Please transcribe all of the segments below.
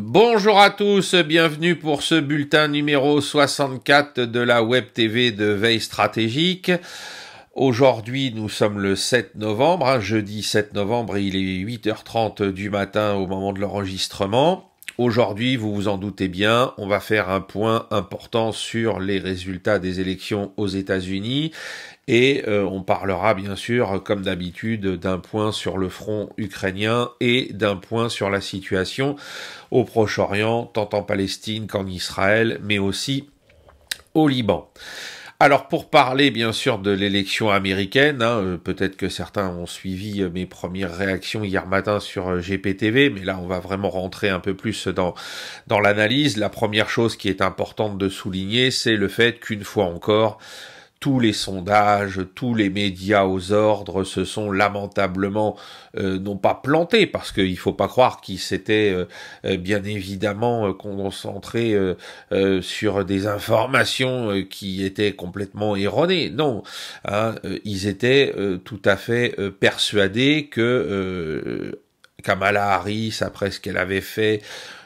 Bonjour à tous, bienvenue pour ce bulletin numéro 64 de la Web TV de Veille Stratégique. Aujourd'hui, nous sommes le 7 novembre, hein, jeudi 7 novembre, il est 8h30 du matin au moment de l'enregistrement. Aujourd'hui, vous vous en doutez bien, on va faire un point important sur les résultats des élections aux États-Unis et euh, on parlera bien sûr, comme d'habitude, d'un point sur le front ukrainien et d'un point sur la situation au Proche-Orient, tant en Palestine qu'en Israël, mais aussi au Liban. Alors pour parler bien sûr de l'élection américaine, hein, euh, peut-être que certains ont suivi euh, mes premières réactions hier matin sur GPTV, mais là on va vraiment rentrer un peu plus dans, dans l'analyse. La première chose qui est importante de souligner, c'est le fait qu'une fois encore, tous les sondages, tous les médias aux ordres se sont lamentablement euh, non pas plantés, parce qu'il ne faut pas croire qu'ils s'étaient euh, euh, bien évidemment concentrés sur des informations qui étaient complètement erronées. Non, hein, ils étaient tout à fait persuadés que Kamala Harris après ce qu'elle avait fait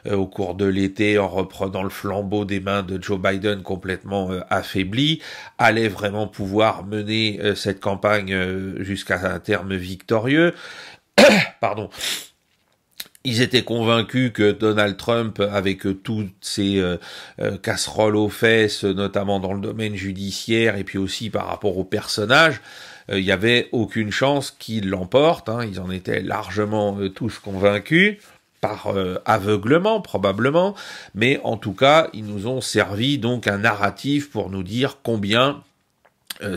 euh, au cours de l'été en reprenant le flambeau des mains de Joe Biden complètement euh, affaibli, allait vraiment pouvoir mener euh, cette campagne jusqu'à un terme victorieux. Pardon. Ils étaient convaincus que Donald Trump, avec toutes ses casseroles aux fesses, notamment dans le domaine judiciaire et puis aussi par rapport au personnage, euh, il n'y avait aucune chance qu'ils l'emportent. Hein. ils en étaient largement euh, tous convaincus par euh, aveuglement probablement, mais en tout cas, ils nous ont servi donc un narratif pour nous dire combien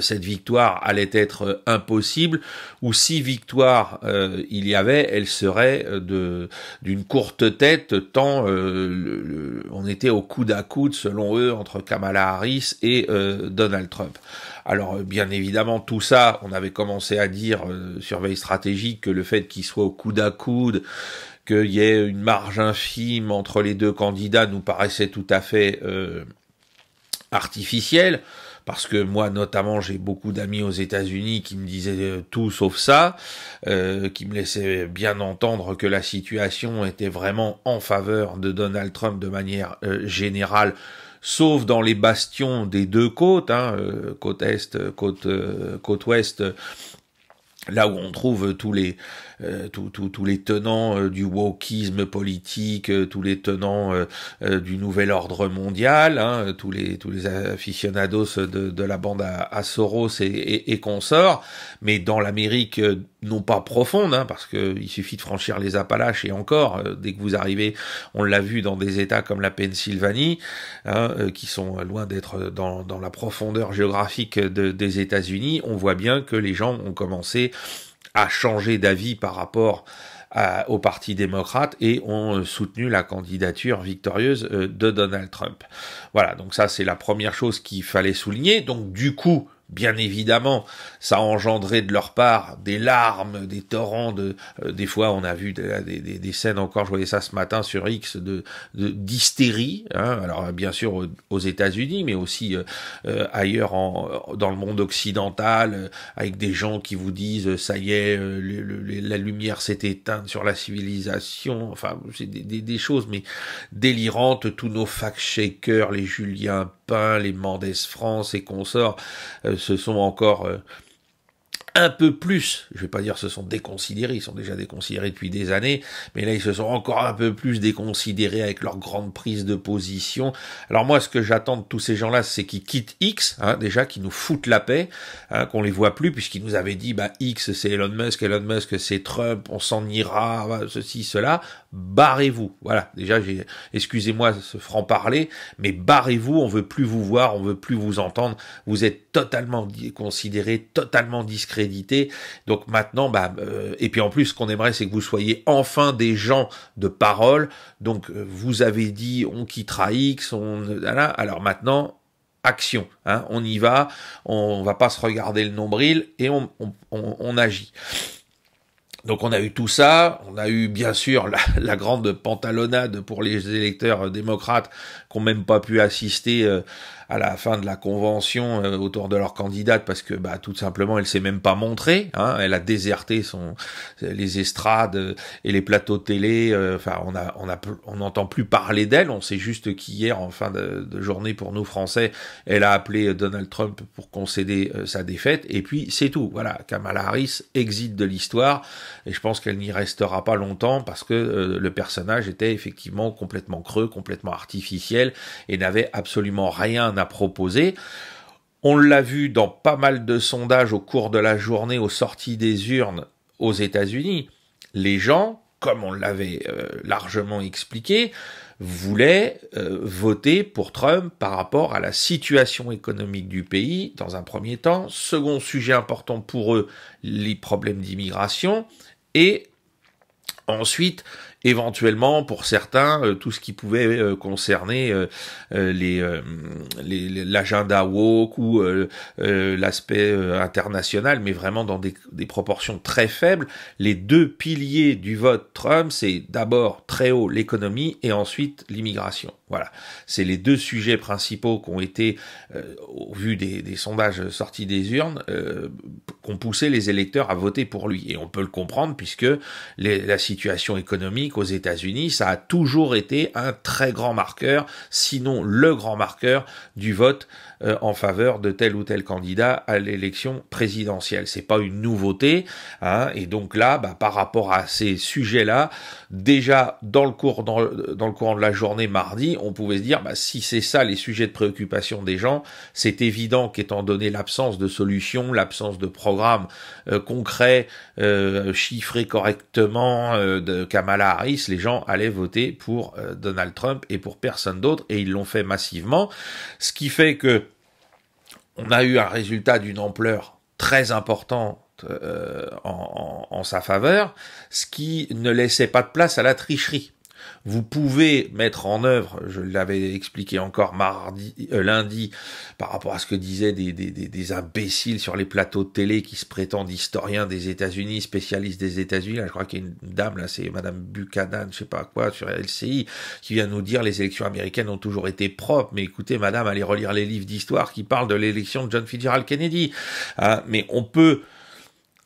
cette victoire allait être impossible, ou si victoire il y avait, elle serait de d'une courte tête, tant on était au coude à coude, selon eux, entre Kamala Harris et Donald Trump. Alors euh, bien évidemment tout ça, on avait commencé à dire euh, surveille stratégique que le fait qu'il soit au coude à coude, qu'il y ait une marge infime entre les deux candidats nous paraissait tout à fait euh, artificiel parce que moi notamment j'ai beaucoup d'amis aux États-Unis qui me disaient euh, tout sauf ça, qui me laissaient bien entendre que la situation était vraiment en faveur de Donald Trump de manière générale sauf dans les bastions des deux côtes, hein, euh, côte est, côte, euh, côte ouest, là où on trouve tous les, euh, tous les tenants euh, du wokisme politique, euh, tous les tenants du nouvel ordre mondial, hein, tous les tous les aficionados de, la bande à, Soros et, et, consorts, mais dans l'Amérique non pas profonde, hein, parce qu'il suffit de franchir les Appalaches et encore, dès que vous arrivez, on l'a vu dans des États comme la Pennsylvanie, hein, qui sont loin d'être dans, dans, la profondeur géographique des États-Unis, on voit bien que les gens ont commencé a changé d'avis par rapport au Parti démocrate et ont euh, soutenu la candidature victorieuse euh, de Donald Trump. Voilà, donc ça c'est la première chose qu'il fallait souligner. Donc du coup, Bien évidemment, ça a engendré de leur part des larmes, des torrents de. Euh, des fois, on a vu des, scènes encore. Je voyais ça ce matin sur X de d'hystérie. Hein. alors bien sûr aux États-Unis, mais aussi euh, euh, ailleurs dans le monde occidental, avec des gens qui vous disent ça y est, la lumière s'est éteinte sur la civilisation. Enfin, c'est des, choses mais délirantes. Tous nos fact-shakers, les Julien les Mendes France et consorts se euh, sont encore euh, un peu plus, je vais pas dire ce sont déconsidérés, ils sont déjà déconsidérés depuis des années, mais là ils se sont encore un peu plus déconsidérés avec leur grande prise de position. Alors moi ce que j'attends de tous ces gens-là, c'est qu'ils quittent X, hein, déjà, qu'ils nous foutent la paix, hein, qu'on les voit plus, puisqu'ils nous avaient dit bah X c'est Elon Musk, Elon Musk c'est Trump, on s'en ira, bah, ceci, cela, barrez-vous. Voilà, déjà j'ai excusez-moi ce franc-parler, mais barrez-vous, on veut plus vous voir, on veut plus vous entendre, vous êtes totalement déconsidérés, totalement discrets donc maintenant, bah, euh, et puis en plus, ce qu'on aimerait, c'est que vous soyez enfin des gens de parole. Donc euh, vous avez dit on quittera X, on ah alors maintenant action. Hein, on y va, on, va pas se regarder le nombril et on, agit. Donc on a eu tout ça, on a eu bien sûr la, grande pantalonnade pour les électeurs euh, démocrates qui n'ont même pas pu assister à la fin de la convention euh, autour de leur candidate parce que bah, tout simplement elle s'est même pas montrée. Hein, elle a déserté son les estrades euh, et les plateaux télé. Euh, enfin, on a on a on n'entend plus parler d'elle. On sait juste qu'hier en fin de, journée pour nous Français, elle a appelé Donald Trump pour concéder sa défaite. Et puis c'est tout. Voilà, Kamala Harris exit de l'histoire et je pense qu'elle n'y restera pas longtemps parce que le personnage était effectivement complètement creux, complètement artificiel et n'avait absolument rien a proposé. On l'a vu dans pas mal de sondages au cours de la journée aux sorties des urnes aux États-Unis. Les gens, comme on l'avait euh, largement expliqué, voulaient euh, voter pour Trump par rapport à la situation économique du pays dans un premier temps. Second sujet important pour eux, les problèmes d'immigration. Et ensuite, éventuellement pour certains euh, tout ce qui pouvait euh, concerner euh, les l'agenda woke ou l'aspect international, mais vraiment dans des, proportions très faibles. Les deux piliers du vote Trump, c'est d'abord très haut l'économie et ensuite l'immigration. Voilà, c'est les deux sujets principaux qui ont été, au vu des, des sondages sortis des urnes, qu'on poussé les électeurs à voter pour lui. Et on peut le comprendre puisque la situation économique aux États-Unis, ça a toujours été un très grand marqueur, sinon le grand marqueur du vote euh, en faveur de tel ou tel candidat à l'élection présidentielle. C'est pas une nouveauté, hein. et donc là, bah, par rapport à ces sujets-là, déjà dans le cours dans le, courant de la journée mardi, on pouvait se dire bah, si c'est ça les sujets de préoccupation des gens, c'est évident qu'étant donné l'absence de solutions, l'absence de programmes euh, concrets euh, chiffrés correctement euh, de Kamala Harris, les gens allaient voter pour Donald Trump et pour personne d'autre, et ils l'ont fait massivement, ce qui fait que on a eu un résultat d'une ampleur très importante euh, en, sa faveur, ce qui ne laissait pas de place à la tricherie. Vous pouvez mettre en œuvre, je l'avais expliqué encore mardi, euh, lundi, par rapport à ce que disaient des, des, des, imbéciles sur les plateaux de télé qui se prétendent historiens des États-Unis, spécialistes des États-Unis. Là, je crois qu'il y a une dame, là, c'est Madame Buchanan, je sais pas quoi, sur LCI, qui vient nous dire les élections américaines ont toujours été propres. Mais écoutez, Madame, allez relire les livres d'histoire qui parlent de l'élection de John Fitzgerald Kennedy. Ah, mais on peut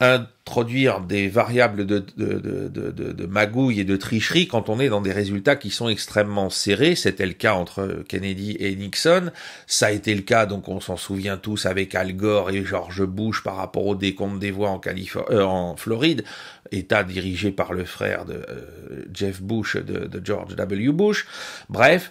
introduire des variables de, de, de, magouille et de tricherie quand on est dans des résultats qui sont extrêmement serrés. C'était le cas entre Kennedy et Nixon. Ça a été le cas, donc on s'en souvient tous, avec Al Gore et George Bush par rapport au décompte des voix en, euh, en Floride, État dirigé par le frère de euh, Jeff Bush, de, de George W. Bush. Bref.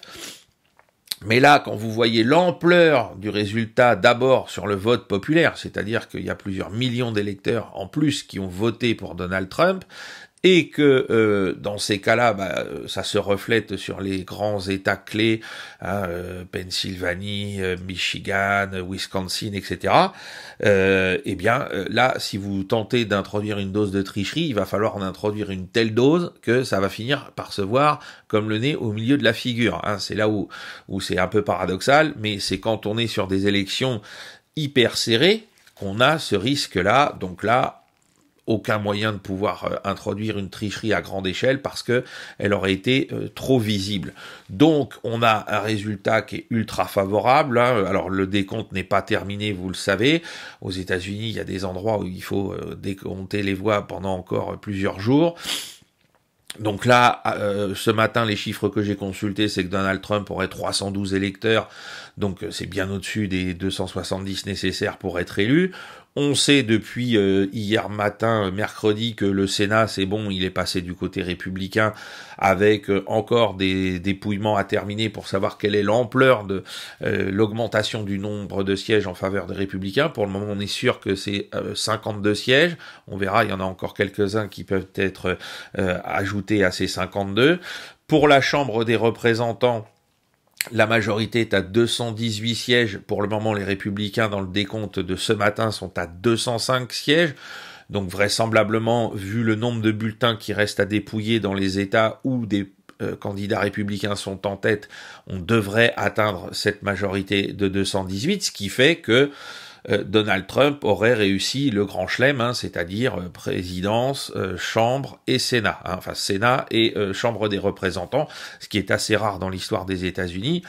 Mais là, quand vous voyez l'ampleur du résultat d'abord sur le vote populaire, c'est-à-dire qu'il y a plusieurs millions d'électeurs en plus qui ont voté pour Donald Trump, et que euh, dans ces cas-là, bah, euh, ça se reflète sur les grands États clés, hein, euh, Pennsylvanie, Michigan, Wisconsin, etc. eh bien, là, si vous tentez d'introduire une dose de tricherie, il va falloir en introduire une telle dose que ça va finir par se voir comme le nez au milieu de la figure. Hein. C'est là où, où c'est un peu paradoxal, mais c'est quand on est sur des élections hyper serrées qu'on a ce risque-là. Donc là, aucun moyen de pouvoir euh, introduire une tricherie à grande échelle parce que elle aurait été euh, trop visible. Donc on a un résultat qui est ultra favorable. Hein. Alors le décompte n'est pas terminé, vous le savez. Aux États-Unis, il y a des endroits où il faut euh, décompter les voix pendant encore plusieurs jours. Donc là, ce matin, les chiffres que j'ai consultés, c'est que Donald Trump aurait 312 électeurs, donc c'est bien au-dessus des 270 nécessaires pour être élu. On sait depuis euh, hier matin, euh, mercredi, que le Sénat, c'est bon, il est passé du côté républicain avec euh, encore des dépouillements à terminer pour savoir quelle est l'ampleur de l'augmentation du nombre de sièges en faveur des républicains. Pour le moment, on est sûr que c'est 52 sièges. On verra, il y en a encore quelques-uns qui peuvent être ajoutés à ces 52. Pour la Chambre des représentants, la majorité est à 218 sièges. Pour le moment, les républicains, dans le décompte de ce matin, sont à 205 sièges. Donc vraisemblablement, vu le nombre de bulletins qui restent à dépouiller dans les États où des euh, candidats républicains sont en tête, on devrait atteindre cette majorité de 218, ce qui fait que euh, Donald Trump aurait réussi le grand chelem, hein, c'est-à-dire euh, présidence, euh, chambre et Sénat, hein, enfin Sénat et Chambre des représentants, ce qui est assez rare dans l'histoire des États-Unis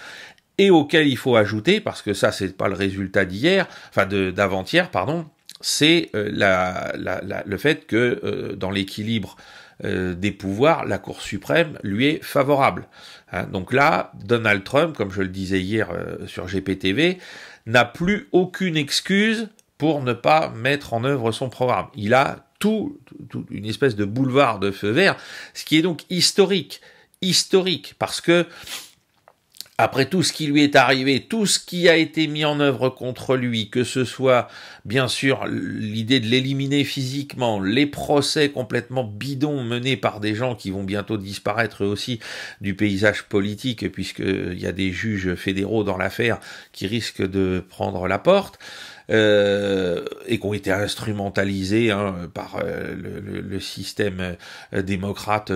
et auquel il faut ajouter parce que ça c'est pas le résultat d'hier, enfin d'avant-hier pardon, c'est le fait que dans l'équilibre des pouvoirs, la Cour suprême lui est favorable. Hein. donc là, Donald Trump, comme je le disais hier sur GPTV, n'a plus aucune excuse pour ne pas mettre en œuvre son programme. Il a tout, une espèce de boulevard de feu vert, ce qui est donc historique, historique, parce que après tout ce qui lui est arrivé, tout ce qui a été mis en œuvre contre lui, que ce soit bien sûr l'idée de l'éliminer physiquement, les procès complètement bidons menés par des gens qui vont bientôt disparaître aussi du paysage politique, puisqu'il euh, y a des juges fédéraux dans l'affaire qui risquent de prendre la porte. Euh, et qui ont été instrumentalisés hein, par euh, le, système démocrate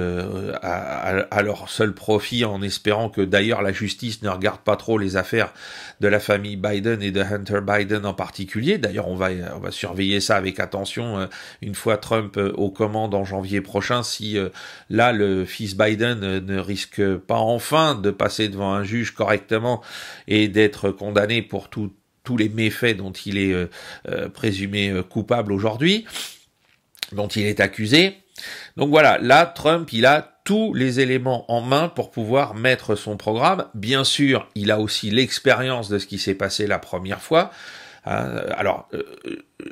à, leur seul profit, en espérant que d'ailleurs la justice ne regarde pas trop les affaires de la famille Biden et de Hunter Biden en particulier. D'ailleurs, on va, surveiller ça avec attention euh, une fois Trump euh, aux commandes en janvier prochain, si euh, là le fils Biden ne risque pas enfin de passer devant un juge correctement et d'être condamné pour tous les méfaits dont il est présumé coupable aujourd'hui, dont il est accusé. Donc voilà, là, Trump, il a tous les éléments en main pour pouvoir mettre son programme. Bien sûr, il a aussi l'expérience de ce qui s'est passé la première fois. Hein, alors euh,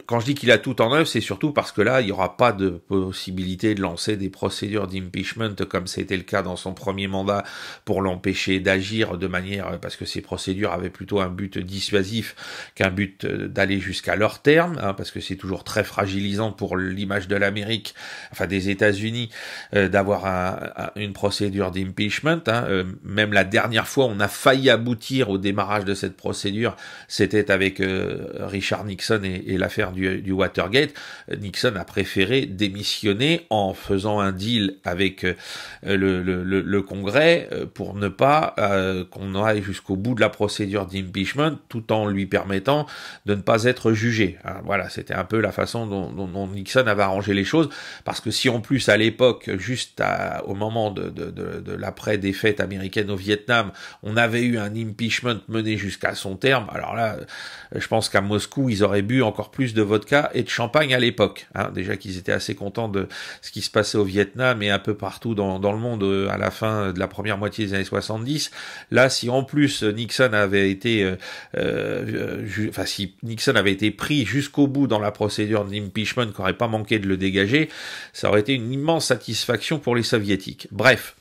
quand je dis qu'il a tout en œuvre, c'est surtout parce que là, il n'y aura pas de possibilité de lancer des procédures d'impeachment comme c'était le cas dans son premier mandat pour l'empêcher d'agir de manière, euh, parce que ces procédures avaient plutôt un but dissuasif qu'un but euh, d'aller jusqu'à leur terme, hein, parce que c'est toujours très fragilisant pour l'image de l'Amérique, enfin des États-Unis, euh, d'avoir une procédure d'impeachment. Hein, même la dernière fois, on a failli aboutir au démarrage de cette procédure, c'était avec Richard Nixon et, et l'affaire du, Watergate, Nixon a préféré démissionner en faisant un deal avec euh, le, Congrès euh, pour ne pas euh, qu'on aille jusqu'au bout de la procédure d'impeachment tout en lui permettant de ne pas être jugé. Hein. voilà, c'était un peu la façon dont, Nixon avait arrangé les choses, parce que si en plus à l'époque, juste à, au moment de, de, de, de l'après-défaite américaine au Vietnam, on avait eu un impeachment mené jusqu'à son terme, alors là, je pense qu'à Moscou, ils auraient bu encore plus de vodka et de champagne à l'époque. Hein. Déjà qu'ils étaient assez contents de ce qui se passait au Vietnam et un peu partout dans, le monde euh, à la fin de la première moitié des années 70. Là, si en plus euh, Nixon avait été, euh, enfin si Nixon avait été pris jusqu'au bout dans la procédure d'impeachment, qui n'aurait pas manqué de le dégager, ça aurait été une immense satisfaction pour les soviétiques. Bref.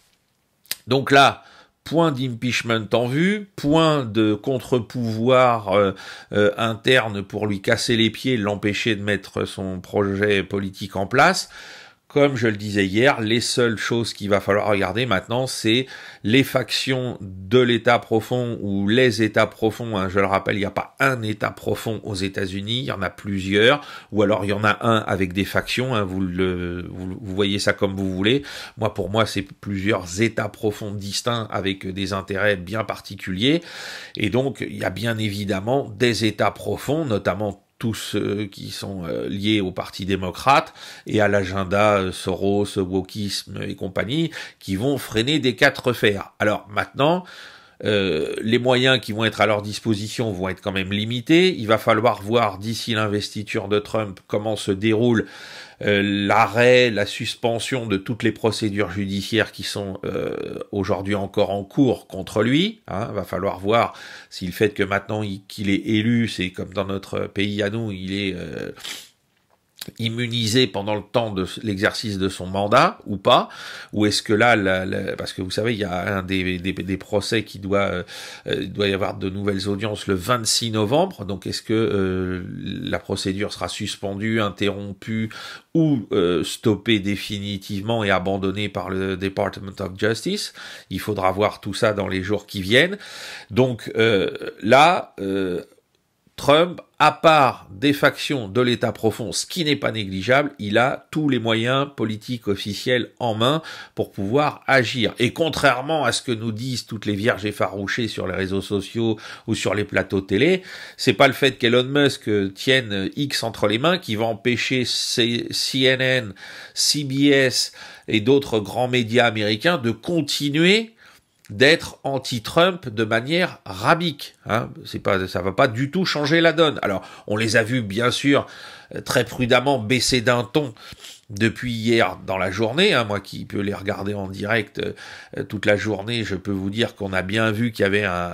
Donc là, point d'impeachment en vue, point de contre-pouvoir euh, euh, interne pour lui casser les pieds, l'empêcher de mettre son projet politique en place comme je le disais hier, les seules choses qu'il va falloir regarder maintenant, c'est les factions de l'État profond ou les États profonds. Hein, je le rappelle, il n'y a pas un État profond aux États-Unis, il y en a plusieurs, ou alors il y en a un avec des factions. Hein, vous, le, vous, voyez ça comme vous voulez. Moi, pour moi, c'est plusieurs États profonds distincts avec des intérêts bien particuliers. Et donc, il y a bien évidemment des États profonds, notamment tous ceux qui sont euh, liés au Parti démocrate et à l'agenda euh, Soros, wokisme et compagnie, qui vont freiner des quatre fers. Alors maintenant, euh, les moyens qui vont être à leur disposition vont être quand même limités. Il va falloir voir d'ici l'investiture de Trump comment se déroule euh, l'arrêt, la suspension de toutes les procédures judiciaires qui sont euh, aujourd'hui encore en cours contre lui. Hein. Va falloir voir si le fait que maintenant qu'il est élu, c'est comme dans notre pays à nous, il est immunisé pendant le temps de l'exercice de son mandat ou pas ou est-ce que là parce que vous savez il y a un des, des, des procès qui doit euh, doit y avoir de nouvelles audiences le 26 novembre donc est-ce que euh, la procédure sera suspendue interrompue ou euh, stoppée définitivement et abandonnée par le Department of Justice il faudra voir tout ça dans les jours qui viennent donc là Trump, à part des factions de l'État profond, ce qui n'est pas négligeable, il a tous les moyens politiques officiels en main pour pouvoir agir. Et contrairement à ce que nous disent toutes les vierges effarouchées sur les réseaux sociaux ou sur les plateaux télé, c'est pas le fait qu'Elon Musk tienne X entre les mains qui va empêcher CNN, CBS et d'autres grands médias américains de continuer d'être anti-Trump de manière rabique. Hein. C'est pas, ça va pas du tout changer la donne. Alors, on les a vus bien sûr euh, très prudemment baisser d'un ton depuis hier dans la journée. Hein, moi qui peux les regarder en direct euh, euh, toute la journée, je peux vous dire qu'on a bien vu qu'il y avait un,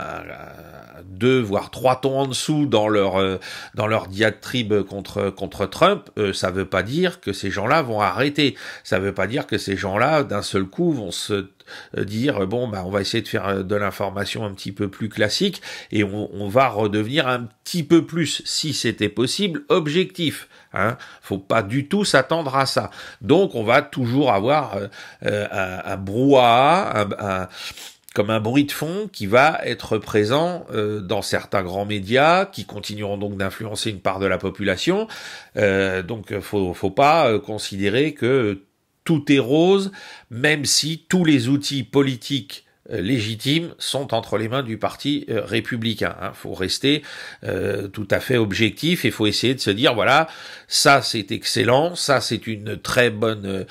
deux voire trois tons en dessous dans leur dans leur diatribe contre contre Trump. Euh, ça veut pas dire que ces gens-là vont arrêter. Ça veut pas dire que ces gens-là d'un seul coup vont se euh, dire euh, bon bah on va essayer de faire euh, de l'information un petit peu plus classique et on, va redevenir un petit peu plus, si c'était possible, objectif. Hein, faut pas du tout s'attendre à ça. Donc on va toujours avoir un, un, brouhaha, comme un bruit de fond qui va être présent dans certains grands médias qui continueront donc d'influencer une part de la population. Euh, donc faut faut pas considérer que tout est rose, même si tous les outils politiques euh, légitimes sont entre les mains du parti euh, républicain. Il hein. faut rester euh, tout à fait objectif et faut essayer de se dire voilà ça c'est excellent, ça c'est une très bonne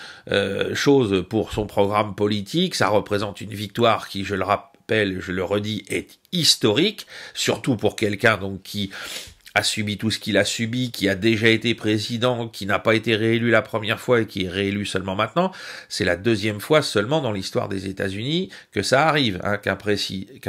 chose pour son programme politique, ça représente une victoire qui je le rappelle, je le redis, est historique, surtout pour quelqu'un donc qui a subi tout ce qu'il a subi, qui a déjà été président, qui n'a pas été réélu la première fois et qui est réélu seulement maintenant, c'est la deuxième fois seulement dans l'histoire des États-Unis que ça arrive, hein, qu'un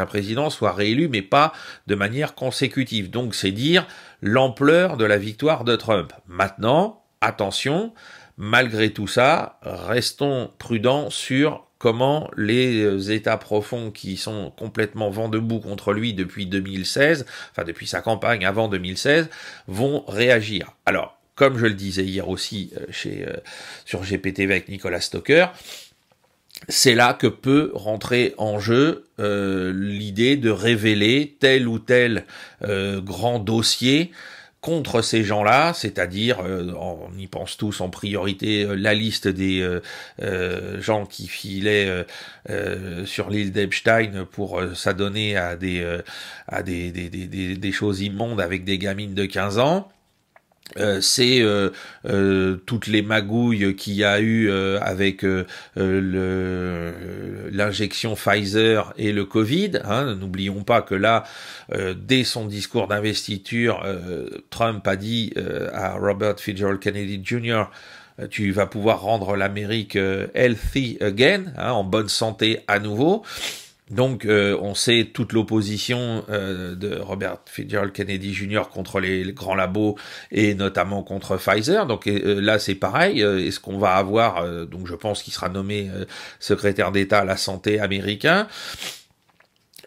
président soit réélu, mais pas de manière consécutive. Donc c'est dire l'ampleur de la victoire de Trump. Maintenant, attention, malgré tout ça, restons prudents sur comment les euh, États profonds qui sont complètement vent debout contre lui depuis 2016, enfin depuis sa campagne avant 2016, vont réagir. Alors, comme je le disais hier aussi euh, chez, euh, sur GPTV avec Nicolas Stoker, c'est là que peut rentrer en jeu l'idée de révéler tel ou tel grand dossier contre ces gens-là, c'est-à-dire, euh, on y pense tous en priorité, euh, la liste des euh, gens qui filaient sur l'île d'Epstein pour s'adonner à, des, à des, des, des, des, choses immondes avec des gamines de 15 ans. Euh, c'est euh, euh, toutes les magouilles qu'il y a eu avec l'injection Pfizer et le Covid. Hein. N'oublions pas que là, dès son discours d'investiture, Trump a dit à Robert Fitzgerald Kennedy Jr tu vas pouvoir rendre l'Amérique healthy again, hein, en bonne santé à nouveau. Donc, euh, on sait toute l'opposition euh, de Robert Fitzgerald Kennedy Jr. contre les, grands labos et notamment contre Pfizer. Donc euh, là, c'est pareil. Est-ce qu'on va avoir Donc, je pense qu'il sera nommé secrétaire d'État à la santé américain.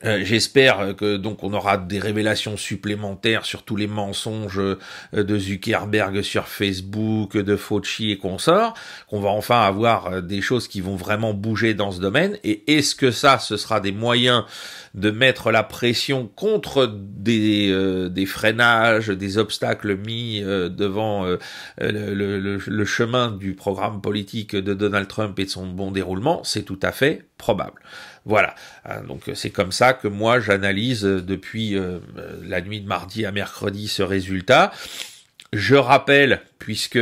Euh, j'espère que donc on aura des révélations supplémentaires sur tous les mensonges euh, de Zuckerberg sur Facebook, de Fauci et consorts, qu'on va enfin avoir euh, des choses qui vont vraiment bouger dans ce domaine. Et est-ce que ça, ce sera des moyens de mettre la pression contre des, freinages, des obstacles mis devant le, le chemin du programme politique de Donald Trump et de son bon déroulement C'est tout à fait probable. Voilà. Euh, donc euh, c'est comme ça que moi j'analyse euh, depuis la nuit de mardi à mercredi ce résultat. Je rappelle, puisque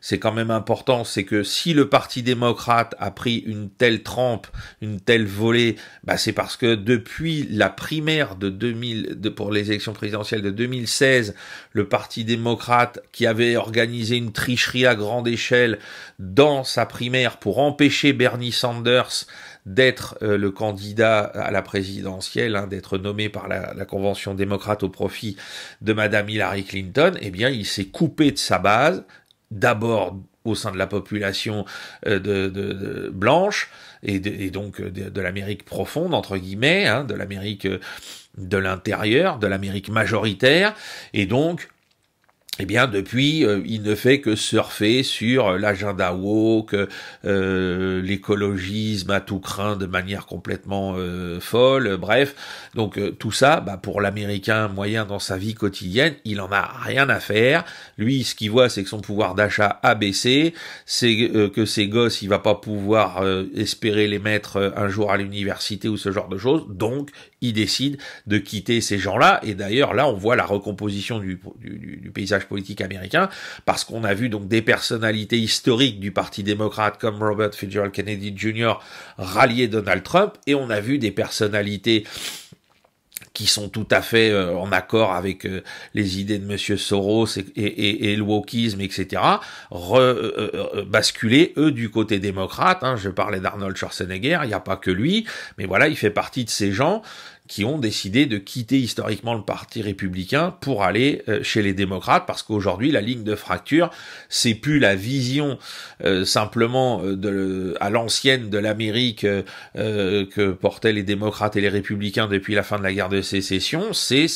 c'est quand même important, c'est que si le Parti démocrate a pris une telle trempe, une telle volée, bah c'est parce que depuis la primaire de 2000, de, pour les élections présidentielles de 2016, le Parti démocrate qui avait organisé une tricherie à grande échelle dans sa primaire pour empêcher Bernie Sanders d'être euh, le candidat à la présidentielle, hein, d'être nommé par la, Convention démocrate au profit de Madame Hillary Clinton, eh bien, il s'est coupé de sa base, d'abord au sein de la population euh, de, blanche et, donc euh, de, l'Amérique profonde entre guillemets, hein, de l'Amérique de l'intérieur, de l'Amérique majoritaire, et donc eh bien, depuis, euh, il ne fait que surfer sur l'agenda woke, euh, l'écologisme à tout craint de manière complètement euh, folle, bref. Donc tout ça, bah, pour l'Américain moyen dans sa vie quotidienne, il en a rien à faire. Lui, ce qu'il voit, c'est que son pouvoir d'achat a baissé, c'est que ses gosses, il va pas pouvoir espérer les mettre un jour à l'université ou ce genre de choses. Donc, il décide de quitter ces gens-là. Et d'ailleurs, là, on voit la recomposition du, paysage politique américain, parce qu'on a vu donc des personnalités historiques du Parti démocrate comme Robert Fitzgerald Kennedy Jr. rallier Donald Trump, et on a vu des personnalités qui sont tout à fait euh, en accord avec euh, les idées de Monsieur Soros et, et, le wokisme, etc., euh, basculer eux du côté démocrate. Hein. je parlais d'Arnold Schwarzenegger, il n'y a pas que lui, mais voilà, il fait partie de ces gens qui ont décidé de quitter historiquement le parti républicain pour aller euh, chez les démocrates parce qu'aujourd'hui la ligne de fracture c'est plus la vision euh, simplement euh, de, à l'ancienne de l'Amérique que portaient les démocrates et les républicains depuis la fin de la guerre de sécession c'est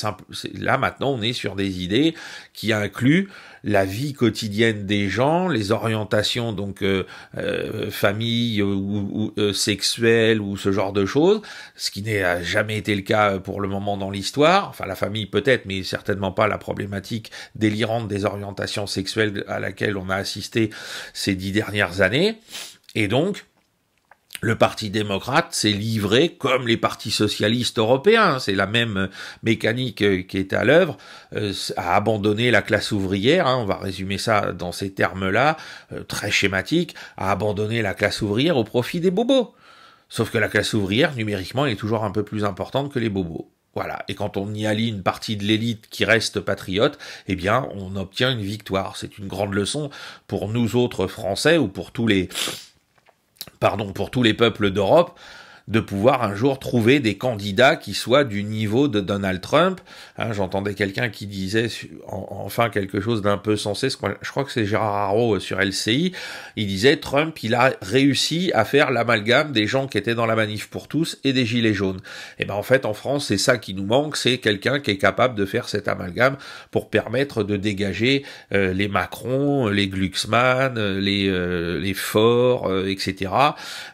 là maintenant on est sur des idées qui inclut la vie quotidienne des gens, les orientations donc euh, euh famille euh, ou, euh, sexuelles sexuelle ou ce genre de choses, ce qui n'a jamais été le cas pour le moment dans l'histoire. Enfin la famille peut-être, mais certainement pas la problématique délirante des orientations sexuelles à laquelle on a assisté ces dix dernières années. Et donc, le Parti démocrate s'est livré comme les partis socialistes européens, c'est la même mécanique euh, qui est à l'œuvre, à euh, abandonner la classe ouvrière, hein, on va résumer ça dans ces termes-là, euh, très schématique, à abandonner la classe ouvrière au profit des bobos. Sauf que la classe ouvrière, numériquement, est toujours un peu plus importante que les bobos. Voilà. Et quand on y allie une partie de l'élite qui reste patriote, eh bien, on obtient une victoire. C'est une grande leçon pour nous autres Français ou pour tous les, pardon, pour tous les peuples d'Europe, de pouvoir un jour trouver des candidats qui soient du niveau de Donald Trump. Hein, j'entendais quelqu'un qui disait enfin quelque chose d'un peu sensé, je crois que c'est Gérard Haro euh, sur LCI, il disait Trump, il a réussi à faire l'amalgame des gens qui étaient dans la manif pour tous et des gilets jaunes. Et eh ben en fait en France c'est ça qui nous manque, c'est quelqu'un qui est capable de faire cet amalgame pour permettre de dégager euh, les Macron, les Glucksmann, euh, les, les Forts, etc.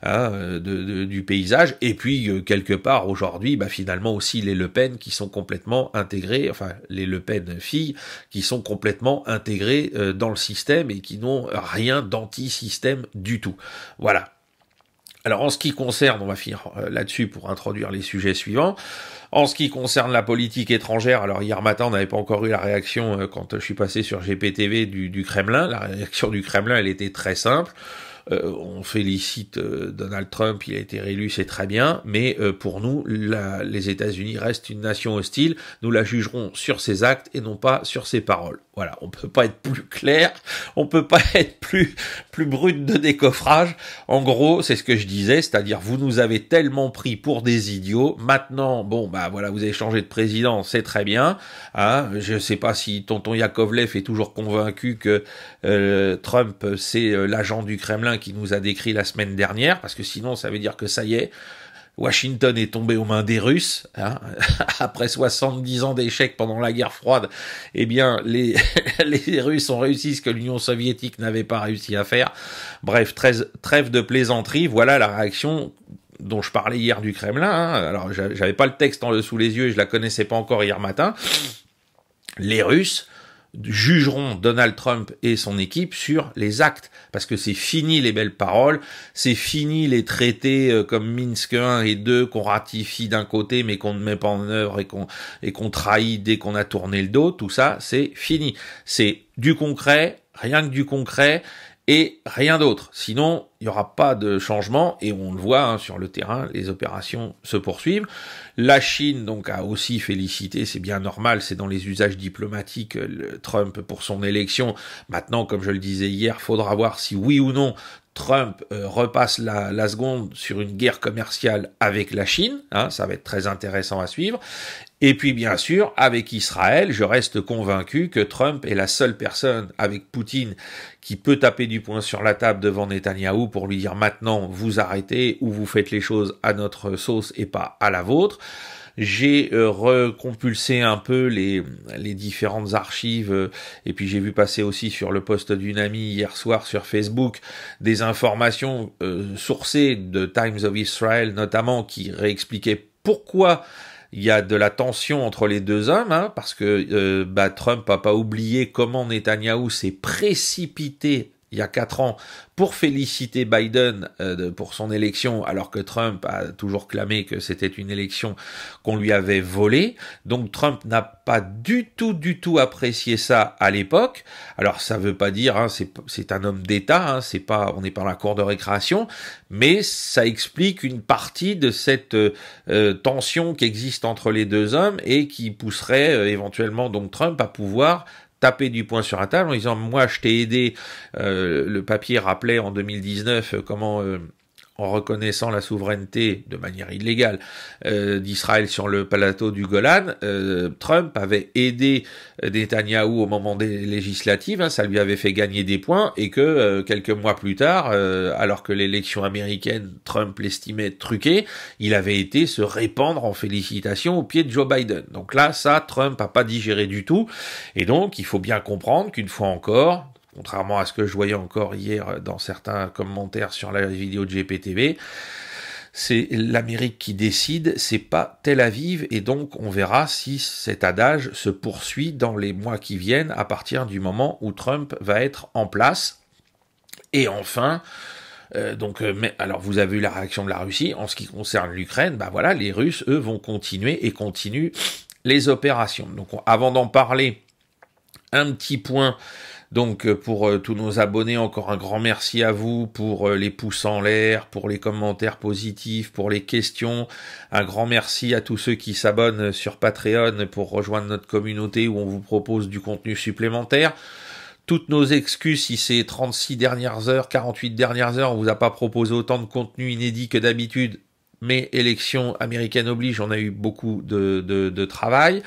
Hein, du paysage et puis, euh, quelque part, aujourd'hui, bah, finalement aussi les Le Pen qui sont complètement intégrés, enfin les Le Pen filles, qui sont complètement intégrés euh, dans le système et qui n'ont rien d'anti-système du tout. Voilà. Alors en ce qui concerne, on va finir euh, là-dessus pour introduire les sujets suivants. En ce qui concerne la politique étrangère, alors hier matin on n'avait pas encore eu la réaction quand je suis passé sur GPTV du Kremlin. La réaction du Kremlin, elle était très simple. Euh, on félicite euh, Donald Trump, il a été réélu, c'est très bien, mais euh, pour nous, les États-Unis restent une nation hostile, nous la jugerons sur ses actes et non pas sur ses paroles. Voilà, on ne peut pas être plus clair, on ne peut pas être plus plus brut de décoffrage. En gros, c'est ce que je disais, c'est-à-dire vous nous avez tellement pris pour des idiots. Maintenant, bon bah voilà, vous avez changé de président, c'est très bien. Hein, je sais pas si tonton Yakovlev est toujours convaincu que Trump c'est l'agent du Kremlin qui nous a décrit la semaine dernière, parce que sinon ça veut dire que ça y est, Washington est tombé aux mains des Russes. Hein. Après 70 ans d'échecs pendant la guerre froide, eh bien, les, les Russes ont réussi ce que l'Union soviétique n'avait pas réussi à faire. Bref, trêve de plaisanterie, voilà la réaction dont je parlais hier du Kremlin. Hein. Alors, j'avais pas le texte en sous les yeux et je la connaissais pas encore hier matin. Les Russes jugeront Donald Trump et son équipe sur les actes, parce que c'est fini les belles paroles, c'est fini les traités euh, comme Minsk 1 et 2 qu'on ratifie d'un côté mais qu'on ne met pas en œuvre et qu'on et qu'on trahit dès qu'on a tourné le dos, tout ça c'est fini. C'est du concret, rien que du concret, et rien d'autre. Sinon, il n'y aura pas de changement et on le voit hein, sur le terrain, les opérations se poursuivent. La Chine donc a aussi félicité, c'est bien normal, c'est dans les usages diplomatiques euh, Trump pour son élection. Maintenant, comme je le disais hier, faudra voir si oui ou non Trump euh, repasse la, seconde sur une guerre commerciale avec la Chine, hein, ça va être très intéressant à suivre. Et puis bien sûr, avec Israël, je reste convaincu que Trump est la seule personne avec Poutine qui peut taper du poing sur la table devant Netanyahou pour lui dire maintenant vous arrêtez ou vous faites les choses à notre sauce et pas à la vôtre. J'ai euh, recompulsé un peu les, les différentes archives euh, et puis j'ai vu passer aussi sur le poste d'une amie hier soir sur Facebook des informations euh, sourcées de Times of Israel notamment qui réexpliquaient pourquoi il y a de la tension entre les deux hommes, hein, parce que bah, Trump n'a pas oublié comment Netanyahu s'est précipité il y a quatre ans pour féliciter Biden euh, pour son élection, alors que Trump a toujours clamé que c'était une élection qu'on lui avait volée. Donc Trump n'a pas du tout, du tout apprécié ça à l'époque. Alors ça ne veut pas dire, hein, c'est un homme d'État, hein, c'est pas, on n'est pas dans la cour de récréation, mais ça explique une partie de cette euh, euh, tension qui existe entre les deux hommes et qui pousserait éventuellement donc Trump à pouvoir taper du poing sur la table en disant moi je t'ai aidé. Euh, le papier rappelait en 2019 euh, comment euh, en reconnaissant la souveraineté de manière illégale euh, d'Israël sur le plateau du Golan, euh, Trump avait aidé Netanyahou au moment des législatives, hein, ça lui avait fait gagner des points, et que euh, quelques mois plus tard, alors que l'élection américaine, Trump l'estimait truqué, il avait été se répandre en félicitations au pied de Joe Biden. Donc là, ça, Trump n'a pas digéré du tout, et donc il faut bien comprendre qu'une fois encore, contrairement à ce que je voyais encore hier dans certains commentaires sur la vidéo de GPTV. C'est l'Amérique qui décide, c'est pas Tel Aviv, et donc on verra si cet adage se poursuit dans les mois qui viennent à partir du moment où Trump va être en place. Et enfin, euh, donc, euh, mais, alors vous avez vu la réaction de la Russie en ce qui concerne l'Ukraine. Bah voilà, les Russes eux vont continuer et continuent les opérations. Donc, avant d'en parler, un petit point donc euh, pour euh, tous nos abonnés, encore un grand merci à vous pour euh, les pouces en l'air, pour les commentaires positifs, pour les questions. Un grand merci à tous ceux qui s'abonnent sur Patreon pour rejoindre notre communauté où on vous propose du contenu supplémentaire toutes nos excuses si ces 36 dernières heures, 48 dernières heures, on vous a pas proposé autant de contenu inédit que d'habitude mais élection américaine oblige, on a eu beaucoup de, de, travail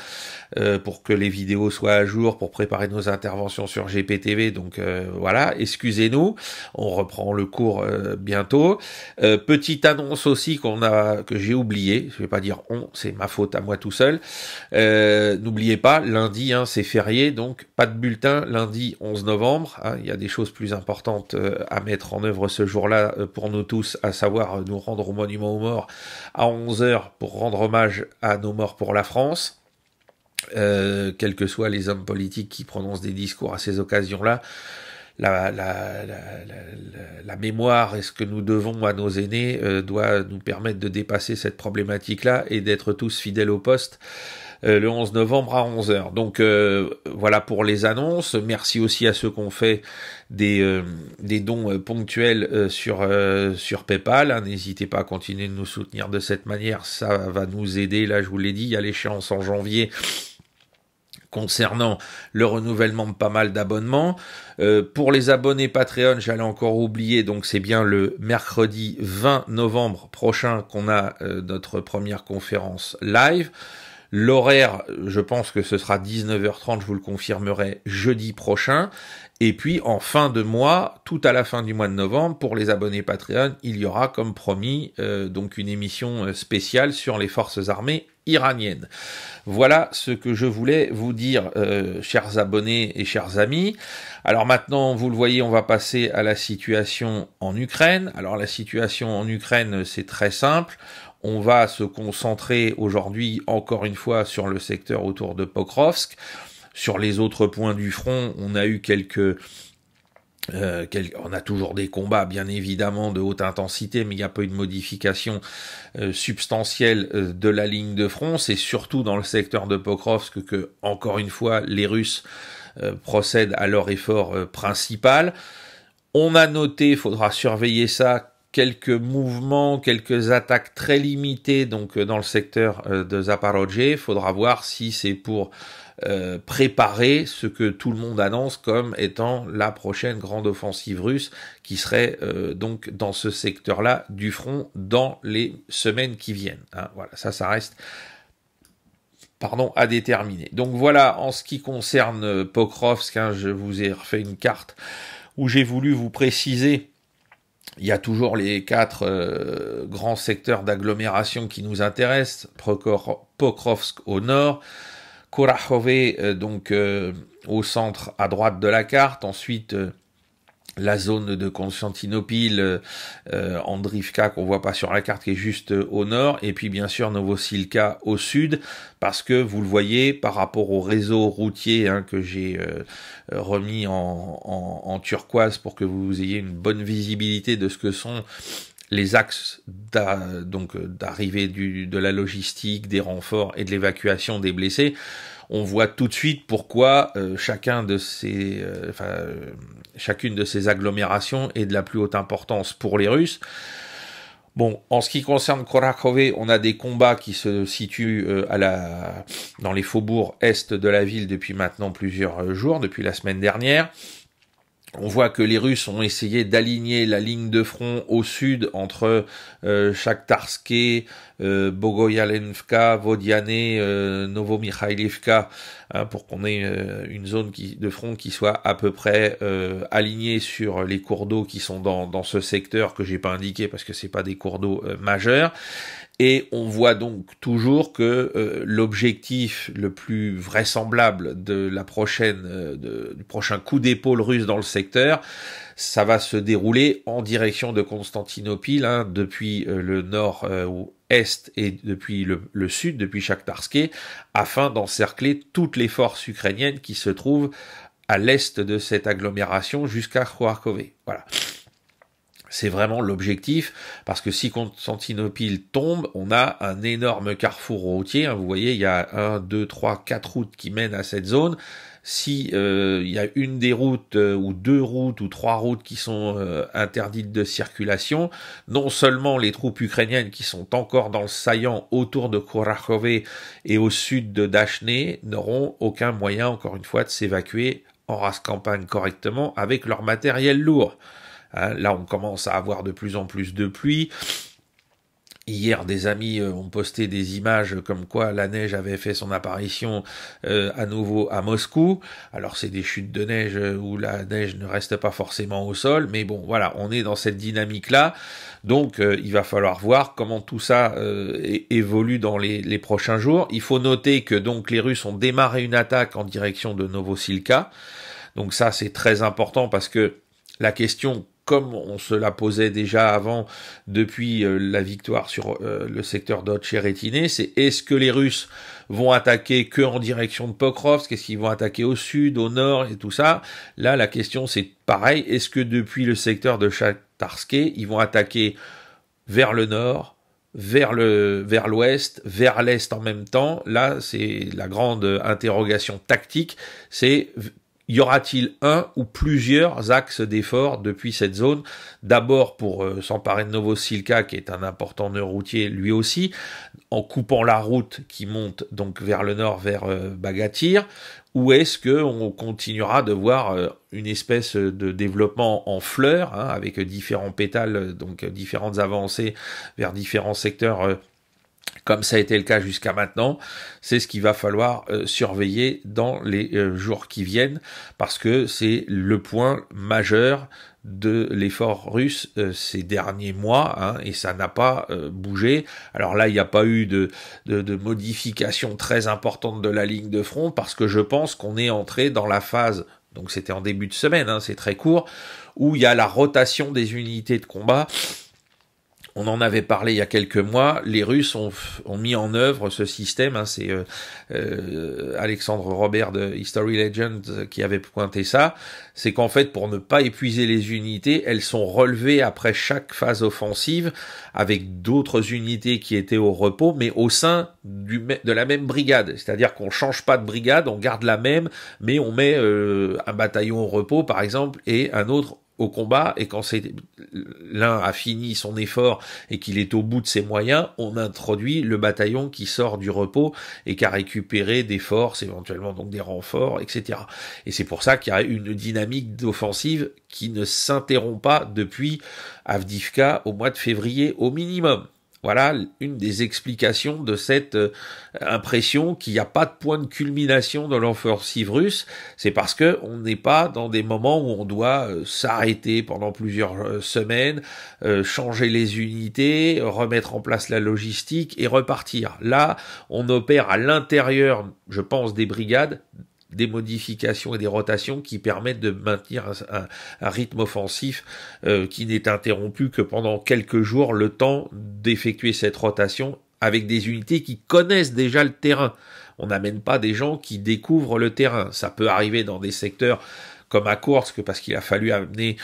euh, pour que les vidéos soient à jour, pour préparer nos interventions sur GPTV. Donc euh, voilà, excusez-nous, on reprend le cours euh, bientôt. petite annonce aussi qu'on a que j'ai oublié, je vais pas dire on, c'est ma faute à moi tout seul. N'oubliez pas, lundi hein, c'est férié, donc pas de bulletin lundi 11 novembre. Hein. il y a des choses plus importantes à mettre en œuvre ce jour-là pour nous tous, à savoir nous rendre au monument aux morts à 11h pour rendre hommage à nos morts pour la France. Euh, quels que soient les hommes politiques qui prononcent des discours à ces occasions-là, la, mémoire et ce que nous devons à nos aînés euh, doit nous permettre de dépasser cette problématique-là et d'être tous fidèles au poste euh, le 11 novembre à 11h. Donc euh, voilà pour les annonces. Merci aussi à ceux qui ont fait des, euh, des dons ponctuels sur, sur PayPal. Hein, n'hésitez pas à continuer de nous soutenir de cette manière. Ça va nous aider. Là, je vous l'ai dit, il y a l'échéance en janvier concernant le renouvellement de pas mal d'abonnements. pour les abonnés Patreon, j'allais encore oublier, donc c'est bien le mercredi 20 novembre prochain qu'on a notre première conférence live. L'horaire, je pense que ce sera 19h30, je vous le confirmerai jeudi prochain. Et puis en fin de mois, tout à la fin du mois de novembre, pour les abonnés Patreon, il y aura comme promis euh, donc une émission euh, spéciale sur les forces armées iraniennes. Voilà ce que je voulais vous dire, euh, chers abonnés et chers amis. Alors maintenant, vous le voyez, on va passer à la situation en Ukraine. Alors la situation en Ukraine, c'est très simple. On va se concentrer aujourd'hui encore une fois sur le secteur autour de Pokrovsk. Sur les autres points du front, on a eu quelques euh, on a toujours des combats, bien évidemment, de haute intensité, mais il n'y a eu une modification euh, substantielle euh, de la ligne de front. C'est surtout dans le secteur de Pokrovsk que, encore une fois, les Russes procèdent à leur effort principal. On a noté, faudra surveiller ça, quelques mouvements, quelques attaques très limitées donc euh, dans le secteur euh, de Il Faudra voir si c'est pour euh, préparer ce que tout le monde annonce comme étant la prochaine grande offensive russe qui serait donc dans ce secteur-là du front dans les semaines qui viennent. Hein. Voilà, ça, ça reste pardon, à déterminer. Donc voilà, en ce qui concerne Pokrovsk, hein, je vous ai refait une carte où j'ai voulu vous préciser il y a toujours les quatre euh, grands secteurs d'agglomération qui nous intéressent. Pokrovsk au nord, Kurachove euh, donc euh, au centre à droite de la carte, ensuite la zone de Constantinople euh, Andrivka euh, qu'on voit pas sur la carte qui est juste euh, au nord et puis bien sûr Novosilka au sud parce que vous le voyez par rapport au réseau routier hein, que j'ai euh, remis en, en, en, turquoise pour que vous ayez une bonne visibilité de ce que sont les axes donc d'arrivée de la logistique, des renforts et de l'évacuation des blessés on voit tout de suite pourquoi euh, chacun de ces, euh, euh, chacune de ces agglomérations est de la plus haute importance pour les Russes. Bon, en ce qui concerne Korakove, on a des combats qui se situent à la, dans les faubourgs est de la ville depuis maintenant plusieurs jours, depuis la semaine dernière on voit que les Russes ont essayé d'aligner la ligne de front au sud entre euh, euh, Bogoyalenvka, Vodiane, euh, hein, pour qu'on ait euh, une zone qui, de front qui soit à peu près euh, alignée sur les cours d'eau qui sont dans, dans ce secteur que j'ai pas indiqué parce que c'est pas des cours d'eau majeurs. Et on voit donc toujours que euh, l'objectif le plus vraisemblable de la prochaine, euh, du prochain coup d'épaule russe dans le secteur, ça va se dérouler en direction de Constantinople, hein, depuis euh, le nord ou est et depuis le, sud, depuis Shakhtarské, afin d'encercler toutes les forces ukrainiennes qui se trouvent à l'est de cette agglomération jusqu'à Kharkové. Voilà. C'est vraiment l'objectif, parce que si Constantinople tombe, on a un énorme carrefour routier. Hein. vous voyez, il y a 1, 2, 3, 4 routes qui mènent à cette zone. Si euh, il y a une des routes euh, ou deux routes ou trois routes qui sont euh, interdites de circulation, non seulement les troupes ukrainiennes qui sont encore dans le saillant autour de Korakhove et au sud de Dachné n'auront aucun moyen, encore une fois, de s'évacuer en race campagne correctement avec leur matériel lourd. Hein, là, on commence à avoir de plus en plus de pluie. Hier, des amis euh, ont posté des images comme quoi la neige avait fait son apparition euh, à nouveau à Moscou. Alors c'est des chutes de neige euh, où la neige ne reste pas forcément au sol, mais bon, voilà, on est dans cette dynamique-là. Donc il va falloir voir comment tout ça évolue dans les, les, prochains jours. Il faut noter que donc les Russes ont démarré une attaque en direction de Novosilka. Donc ça, c'est très important parce que la question comme on se la posait déjà avant depuis euh, la victoire sur euh, le secteur d'Otch et c'est est-ce que les Russes vont attaquer que en direction de Pokrovsk, est-ce qu'ils vont attaquer au sud, au nord et tout ça Là, la question c'est pareil, est-ce que depuis le secteur de Chatarské, ils vont attaquer vers le nord, vers le vers l'ouest, vers l'est en même temps. Là, c'est la grande euh, interrogation tactique, c'est y aura-t-il un ou plusieurs axes d'efforts depuis cette zone D'abord pour euh, s'emparer de Novosilka, qui est un important nœud routier lui aussi, en coupant la route qui monte donc vers le nord, vers euh, Bagatir, ou est-ce qu'on continuera de voir euh, une espèce de développement en fleurs, hein, avec différents pétales, donc différentes avancées vers différents secteurs comme ça a été le cas jusqu'à maintenant, c'est ce qu'il va falloir euh, surveiller dans les euh, jours qui viennent, parce que c'est le point majeur de l'effort russe euh, ces derniers mois hein, et ça n'a pas bougé. Alors là, il n'y a pas eu de, modification très importante de la ligne de front parce que je pense qu'on est entré dans la phase, donc c'était en début de semaine, hein, c'est très court, où il y a la rotation des unités de combat on en avait parlé il y a quelques mois. Les Russes ont, mis en œuvre ce système. Hein. c'est euh, euh, Alexandre Robert de History Legend qui avait pointé ça. C'est qu'en fait, pour ne pas épuiser les unités, elles sont relevées après chaque phase offensive avec d'autres unités qui étaient au repos, mais au sein de la même brigade. C'est-à-dire qu'on change pas de brigade, on garde la même, mais on met euh, un bataillon au repos, par exemple, et un autre au combat et quand l'un a fini son effort et qu'il est au bout de ses moyens, on introduit le bataillon qui sort du repos et qui a récupéré des forces, éventuellement donc des renforts, etc. Et c'est pour ça qu'il y a une dynamique d'offensive qui ne s'interrompt pas depuis Avdivka au mois de février au minimum. Voilà une des explications de cette euh, impression qu'il n'y a pas de point de culmination dans l'offensive russe. C'est parce que on n'est pas dans des moments où on doit euh, s'arrêter pendant plusieurs euh, semaines, changer les unités, remettre en place la logistique et repartir. Là, on opère à l'intérieur, je pense, des brigades des modifications et des rotations qui permettent de maintenir un, rythme offensif euh, qui n'est interrompu que pendant quelques jours, le temps d'effectuer cette rotation avec des unités qui connaissent déjà le terrain. On n'amène pas des gens qui découvrent le terrain. Ça peut arriver dans des secteurs comme à Kursk, parce qu'il a fallu amener